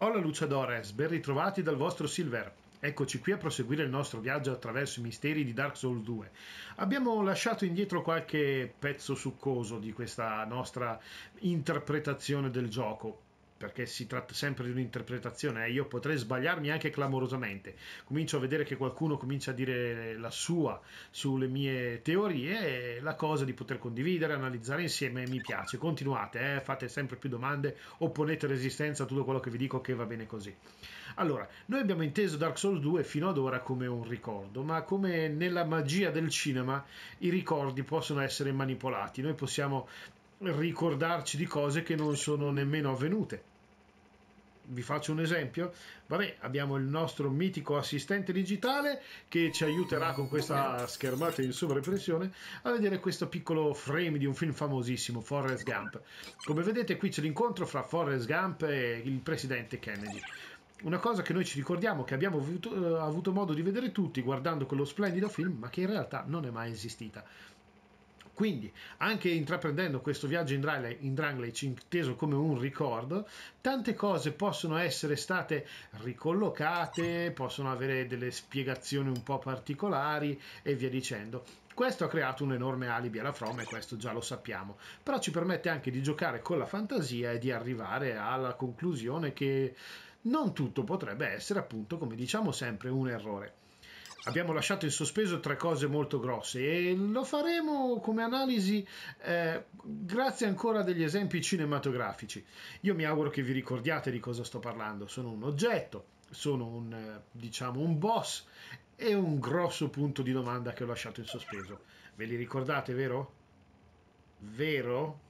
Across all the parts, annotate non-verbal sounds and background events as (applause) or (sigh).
Hola Luciadores, ben ritrovati dal vostro Silver. Eccoci qui a proseguire il nostro viaggio attraverso i misteri di Dark Souls 2. Abbiamo lasciato indietro qualche pezzo succoso di questa nostra interpretazione del gioco, perché si tratta sempre di un'interpretazione e eh, io potrei sbagliarmi anche clamorosamente comincio a vedere che qualcuno comincia a dire la sua sulle mie teorie e la cosa di poter condividere analizzare insieme mi piace continuate eh, fate sempre più domande opponete resistenza a tutto quello che vi dico che va bene così allora noi abbiamo inteso Dark Souls 2 fino ad ora come un ricordo ma come nella magia del cinema i ricordi possono essere manipolati noi possiamo ricordarci di cose che non sono nemmeno avvenute vi faccio un esempio, vabbè, abbiamo il nostro mitico assistente digitale che ci aiuterà con questa schermata in sovraimpressione a vedere questo piccolo frame di un film famosissimo, Forrest Gump. Come vedete qui c'è l'incontro fra Forrest Gump e il presidente Kennedy una cosa che noi ci ricordiamo, che abbiamo avuto, eh, avuto, modo di vedere tutti guardando quello splendido film, ma che in realtà non è mai esistita. Quindi, anche intraprendendo questo viaggio in Drangley, inteso come un ricordo, tante cose possono essere state ricollocate, possono avere delle spiegazioni un po' particolari e via dicendo. Questo ha creato un enorme alibi alla From e questo già lo sappiamo, però ci permette anche di giocare con la fantasia e di arrivare alla conclusione che non tutto potrebbe essere appunto, come diciamo sempre, un errore abbiamo lasciato in sospeso tre cose molto grosse e lo faremo come analisi eh, grazie ancora a degli esempi cinematografici. Io mi auguro che vi ricordiate di cosa sto parlando. Sono un oggetto, sono un, eh, diciamo, un boss e un grosso punto di domanda che ho lasciato in sospeso. Ve li ricordate, vero? Vero?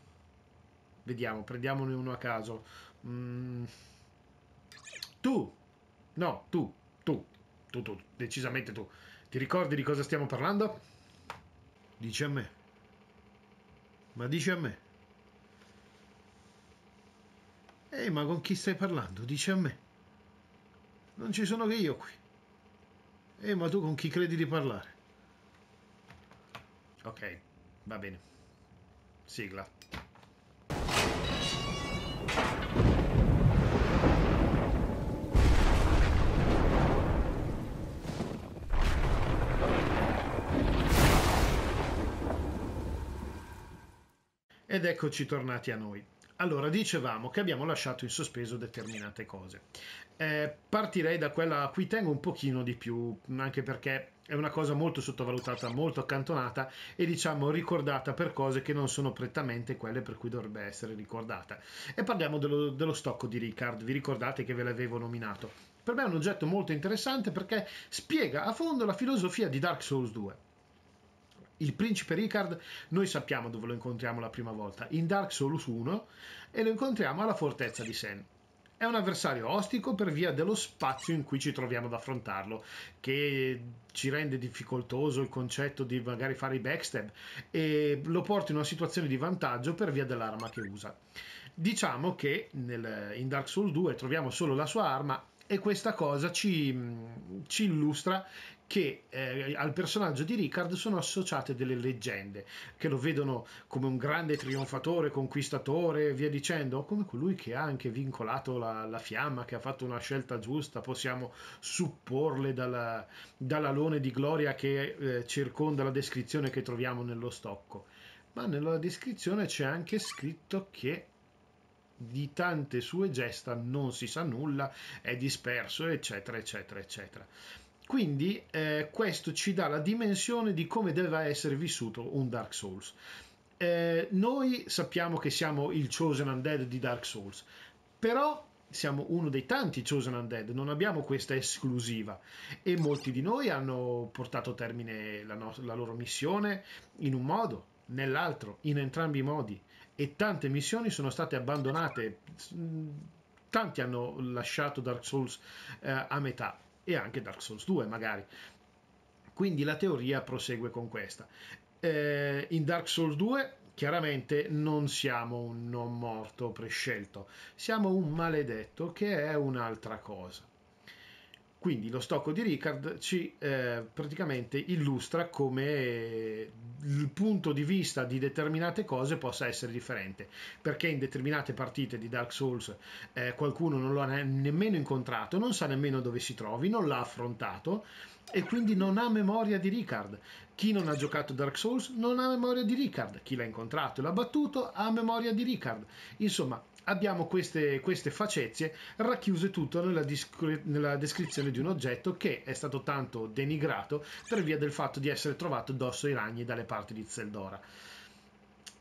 Vediamo, prendiamone uno a caso. Mm. Tu, no, tu, tu tutto decisamente tu. Ti ricordi di cosa stiamo parlando? Dici a me. Ma dici a me. Ehi, ma con chi stai parlando? Dici a me. Non ci sono che io qui. Ehi, ma tu con chi credi di parlare? Ok, va bene. Sigla. Ed eccoci tornati a noi. Allora, dicevamo che abbiamo lasciato in sospeso determinate cose. Eh, partirei da quella a cui tengo un pochino di più, anche perché è una cosa molto sottovalutata, molto accantonata e diciamo ricordata per cose che non sono prettamente quelle per cui dovrebbe essere ricordata. E parliamo dello, dello stocco di Ricard, vi ricordate che ve l'avevo nominato? Per me è un oggetto molto interessante perché spiega a fondo la filosofia di Dark Souls 2 il principe Ricard noi sappiamo dove lo incontriamo la prima volta, in Dark Souls 1 e lo incontriamo alla fortezza di Sen. È un avversario ostico per via dello spazio in cui ci troviamo ad affrontarlo, che ci rende difficoltoso il concetto di magari fare i backstab e lo porta in una situazione di vantaggio per via dell'arma che usa. Diciamo che nel, in Dark Souls 2 troviamo solo la sua arma e questa cosa ci, ci illustra che eh, al personaggio di Ricard sono associate delle leggende che lo vedono come un grande trionfatore, conquistatore e via dicendo, come colui che ha anche vincolato la, la, fiamma, che ha fatto una scelta giusta, possiamo supporle dalla, dall'alone di gloria che eh, circonda la descrizione che troviamo nello stocco. Ma nella descrizione c'è anche scritto che di tante sue gesta non si sa nulla, è disperso, eccetera, eccetera, eccetera. Quindi eh, questo ci dà la dimensione di come deve essere vissuto un Dark Souls. Eh, noi sappiamo che siamo il Chosen Undead di Dark Souls, però siamo uno dei tanti Chosen Undead, non abbiamo questa esclusiva e molti di noi hanno portato a termine la, no- la loro missione in un modo, nell'altro, in entrambi i modi e tante missioni sono state abbandonate, mm, tanti hanno lasciato Dark Souls eh, a metà e anche Dark Souls 2 magari. Quindi la teoria prosegue con questa. Eh, in Dark Souls 2 chiaramente non siamo un non morto prescelto, siamo un maledetto che è un'altra cosa. Quindi lo stocco di Ricard ci eh, praticamente illustra come il punto di vista di determinate cose possa essere differente, perché in determinate partite di Dark Souls eh, qualcuno non lo ha ne- nemmeno incontrato, non sa nemmeno dove si trovi, non l'ha affrontato e quindi non ha memoria di Ricard. Chi non ha giocato Dark Souls non ha memoria di Ricard, chi l'ha incontrato e l'ha battuto ha memoria di Ricard. Insomma, abbiamo queste, queste facezie racchiuse tutto nella, discri- nella, descrizione di un oggetto che è stato tanto denigrato per via del fatto di essere trovato addosso ai ragni dalle parti di Zeldora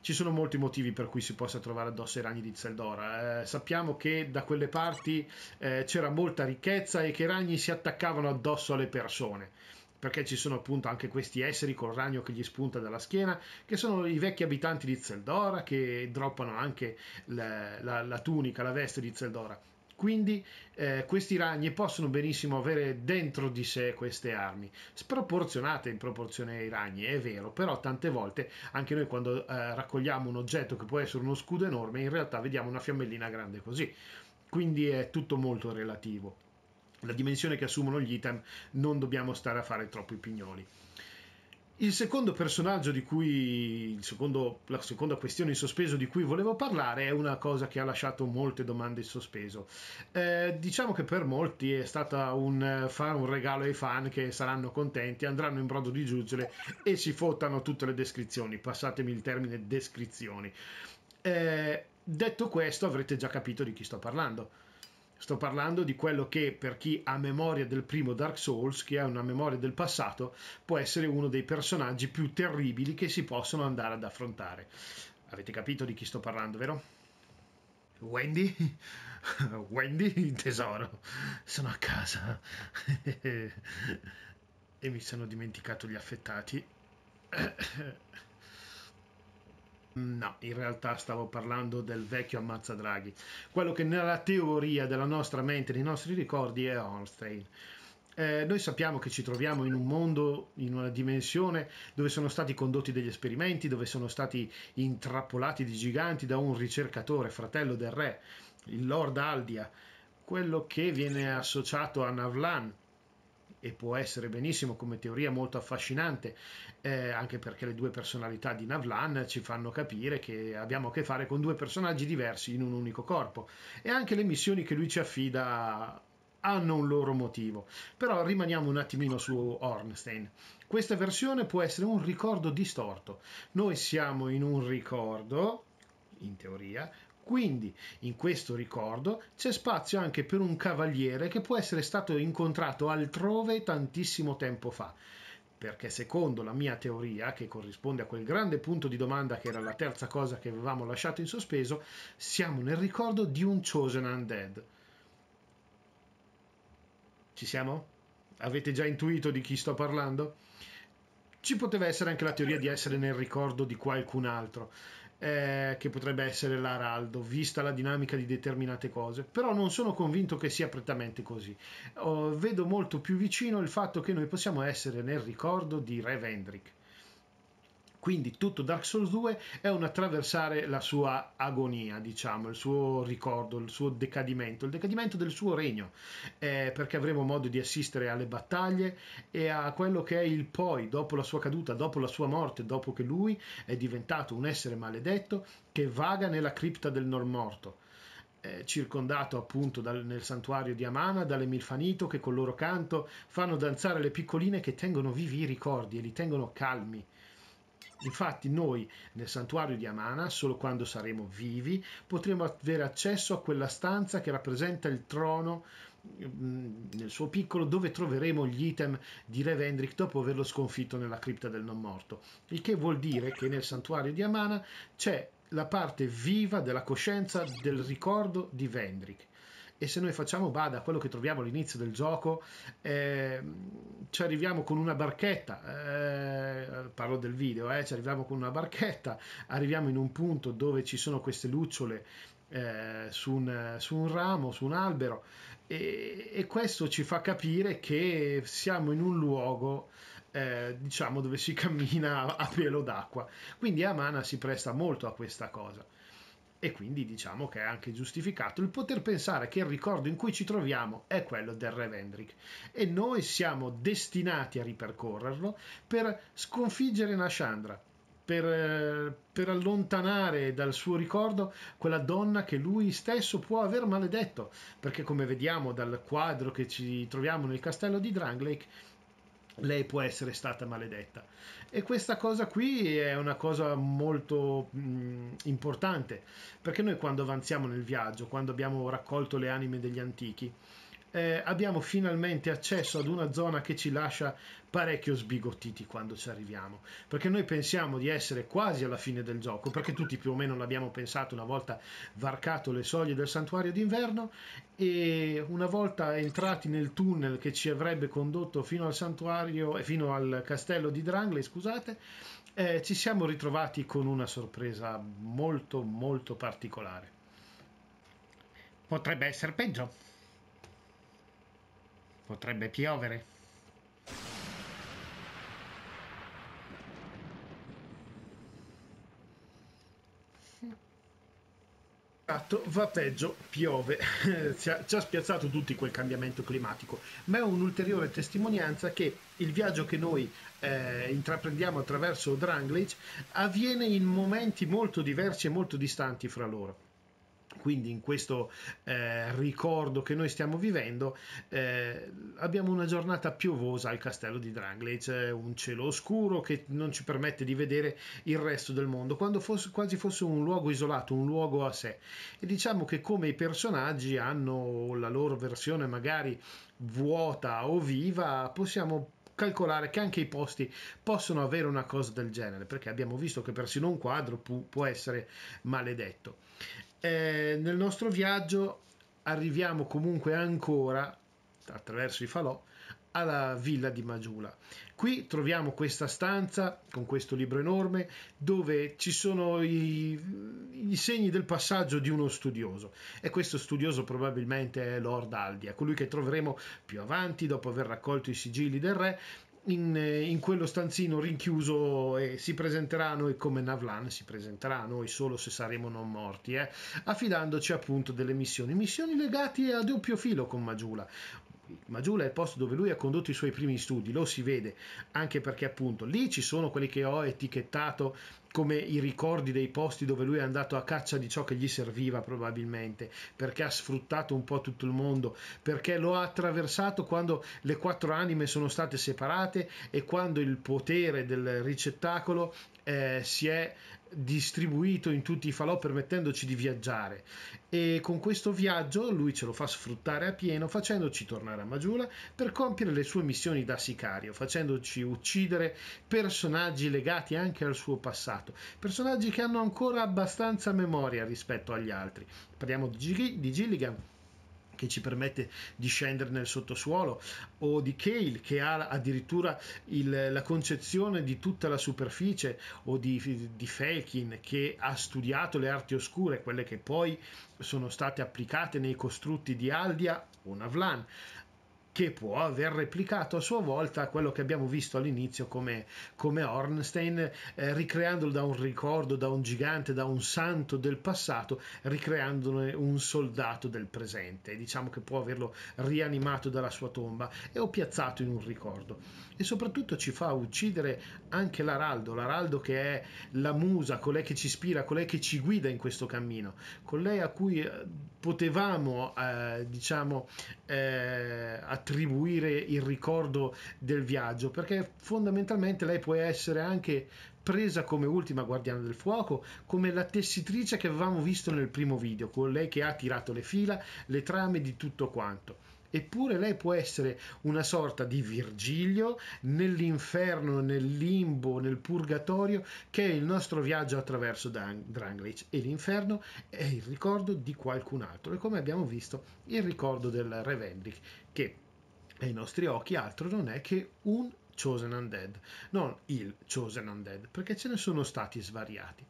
ci sono molti motivi per cui si possa trovare addosso i ragni di Zeldora. Eh, sappiamo che da quelle parti eh, c'era molta ricchezza e che i ragni si attaccavano addosso alle persone perché ci sono appunto anche questi esseri col ragno che gli spunta dalla schiena, che sono i vecchi abitanti di Zeldora, che droppano anche la, la, la tunica, la veste di Zeldora. Quindi eh, questi ragni possono benissimo avere dentro di sé queste armi, sproporzionate in proporzione ai ragni, è vero, però tante volte anche noi quando eh, raccogliamo un oggetto che può essere uno scudo enorme, in realtà vediamo una fiammellina grande così. Quindi è tutto molto relativo. La dimensione che assumono gli item non dobbiamo stare a fare troppi pignoli. Il secondo personaggio di cui, secondo, la seconda questione in sospeso di cui volevo parlare è una cosa che ha lasciato molte domande in sospeso. Eh, diciamo che per molti è stata un, un, regalo ai fan che saranno contenti, andranno in brodo di giuggiole e si fottano tutte le descrizioni, passatemi il termine descrizioni. Eh, detto questo avrete già capito di chi sto parlando Sto parlando di quello che per chi ha memoria del primo Dark Souls, chi ha una memoria del passato, può essere uno dei personaggi più terribili che si possono andare ad affrontare. Avete capito di chi sto parlando, vero? Wendy? (laughs) Wendy, tesoro, sono a casa (laughs) e mi sono dimenticato gli affettati. (coughs) No, in realtà stavo parlando del vecchio Ammazzadraghi, quello che nella teoria della nostra mente, dei nostri ricordi è Ornstein. Eh, noi sappiamo che ci troviamo in un mondo, in una dimensione dove sono stati condotti degli esperimenti, dove sono stati intrappolati dei giganti da un ricercatore, fratello del re, il Lord Aldia, quello che viene associato a Navlan, e può essere benissimo come teoria molto affascinante, eh, anche perché le due personalità di Navlan ci fanno capire che abbiamo a che fare con due personaggi diversi in un unico corpo e anche le missioni che lui ci affida hanno un loro motivo. Però rimaniamo un attimino su Ornstein. Questa versione può essere un ricordo distorto. Noi siamo in un ricordo, in teoria, quindi in questo ricordo c'è spazio anche per un cavaliere che può essere stato incontrato altrove tantissimo tempo fa perché secondo la mia teoria, che corrisponde a quel grande punto di domanda che era la terza cosa che avevamo lasciato in sospeso, siamo nel ricordo di un Chosen Undead. Ci siamo? Avete già intuito di chi sto parlando? Ci poteva essere anche la teoria di essere nel ricordo di qualcun altro, eh, che potrebbe essere l'Araldo, vista la dinamica di determinate cose, però non sono convinto che sia prettamente così. Oh, vedo molto più vicino il fatto che noi possiamo essere nel ricordo di Re Vendrick quindi tutto Dark Souls 2 è un attraversare la sua agonia, diciamo, il suo ricordo, il suo decadimento, il decadimento del suo regno, eh, perché avremo modo di assistere alle battaglie e a quello che è il poi, dopo la sua caduta, dopo la sua morte, dopo che lui è diventato un essere maledetto che vaga nella cripta del Normorto eh, circondato appunto dal, nel santuario di Amana dalle Milfanito che col loro canto fanno danzare le piccoline che tengono vivi i ricordi e li tengono calmi Infatti noi nel santuario di Amana, solo quando saremo vivi, potremo avere accesso a quella stanza che rappresenta il trono mm, nel suo piccolo dove troveremo gli item di Re Vendrick dopo averlo sconfitto nella cripta del non morto. Il che vuol dire che nel santuario di Amana c'è la parte viva della coscienza del ricordo di Vendrick e se noi facciamo bada a quello che troviamo all'inizio del gioco eh, ci arriviamo con una barchetta eh, parlo del video, eh, ci arriviamo con una barchetta, arriviamo in un punto dove ci sono queste lucciole eh, su, un, su, un, ramo, su un albero e, e, questo ci fa capire che siamo in un luogo eh, diciamo dove si (laughs) cammina a, a pelo d'acqua quindi Amana si presta molto a questa cosa e quindi diciamo che è anche giustificato il poter pensare che il ricordo in cui ci troviamo è quello del Re Revendrick e noi siamo destinati a ripercorrerlo per sconfiggere Nashandra, per, eh, per, allontanare dal suo ricordo quella donna che lui stesso può aver maledetto, perché come vediamo dal quadro che ci troviamo nel castello di Dranglake, lei può essere stata maledetta. E questa cosa qui è una cosa molto mh, mm, importante, perché noi quando avanziamo nel viaggio, quando abbiamo raccolto le anime degli antichi, eh, abbiamo finalmente accesso ad una zona che ci lascia parecchio sbigottiti quando ci arriviamo, perché noi pensiamo di essere quasi alla fine del gioco, perché tutti più o meno l'abbiamo pensato una volta varcato le soglie del santuario d'inverno e una volta entrati nel tunnel che ci avrebbe condotto fino al santuario e eh, fino al castello di Drangle, scusate, eh, ci siamo ritrovati con una sorpresa molto molto particolare. Potrebbe essere peggio. Potrebbe piovere. Esatto, va peggio, piove, (laughs) ci, ha, ci ha spiazzato tutti quel cambiamento climatico, ma è un'ulteriore testimonianza che il viaggio che noi eh, intraprendiamo attraverso Drangleic avviene in momenti molto diversi e molto distanti fra loro quindi in questo eh, ricordo che noi stiamo vivendo eh, abbiamo una giornata piovosa al castello di Drangley c'è un cielo oscuro che non ci permette di vedere il resto del mondo fosse, quasi fosse un luogo isolato un luogo a sé e diciamo che come i personaggi hanno la loro versione magari vuota o viva possiamo calcolare che anche i posti possono avere una cosa del genere, perché abbiamo visto che persino un quadro pu- può essere maledetto. Eh, nel nostro viaggio arriviamo comunque ancora attraverso i falò alla villa di Magiula. Qui troviamo questa stanza con questo libro enorme dove ci sono i, i, segni del passaggio di uno studioso e questo studioso probabilmente è Lord Aldia, colui che troveremo più avanti dopo aver raccolto i sigilli del re in, in, quello stanzino rinchiuso e si presenterà a noi come Navlan, si presenterà a noi solo se saremo non morti, eh? affidandoci appunto delle missioni, missioni legate a doppio filo con Magiula, qui. Maggiula è il posto dove lui ha condotto i suoi primi studi, lo si vede, anche perché appunto lì ci sono quelli che ho etichettato come i ricordi dei posti dove lui è andato a caccia di ciò che gli serviva probabilmente, perché ha sfruttato un po' tutto il mondo, perché lo ha attraversato quando le quattro anime sono state separate e quando il potere del ricettacolo eh, si è distribuito in tutti i falò permettendoci di viaggiare e con questo viaggio lui ce lo fa sfruttare a pieno facendoci tornare a Majula per compiere le sue missioni da sicario facendoci uccidere personaggi legati anche al suo passato passato, personaggi che hanno ancora abbastanza memoria rispetto agli altri. Parliamo di, G- di Gilligan che ci permette di scendere nel sottosuolo, o di Cale che ha addirittura il, la concezione di tutta la superficie, o di, di Felkin che ha studiato le arti oscure, quelle che poi sono state applicate nei costrutti di Aldia o Navlan che può aver replicato a sua volta quello che abbiamo visto all'inizio come, come Ornstein, eh, ricreandolo da un ricordo, da un gigante, da un santo del passato, ricreandone un soldato del presente. Diciamo che può averlo rianimato dalla sua tomba e o piazzato in un ricordo. E soprattutto ci fa uccidere anche l'araldo, l'araldo che è la musa, colei che ci ispira, colei che ci guida in questo cammino, colei a cui eh, potevamo, eh, diciamo, eh, attribuire il ricordo del viaggio, perché fondamentalmente lei può essere anche presa come ultima guardiana del fuoco, come la tessitrice che avevamo visto nel primo video, con lei che ha tirato le fila, le trame di tutto quanto. Eppure lei può essere una sorta di Virgilio nell'inferno, nel limbo, nel purgatorio che è il nostro viaggio attraverso Dranglich. E l'inferno è il ricordo di qualcun altro. E come abbiamo visto, il ricordo del Revendic che ai nostri occhi altro non è che un Chosen Undead, non il Chosen Undead, perché ce ne sono stati svariati.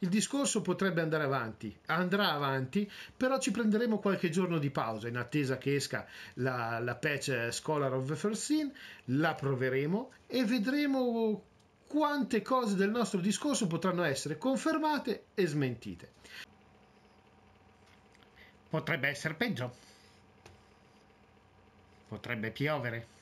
Il discorso potrebbe andare avanti, andrà avanti, però ci prenderemo qualche giorno di pausa in attesa che esca la, la patch Scholar of the First Scene, la proveremo e vedremo quante cose del nostro discorso potranno essere confermate e smentite. Potrebbe essere peggio potrebbe piovere.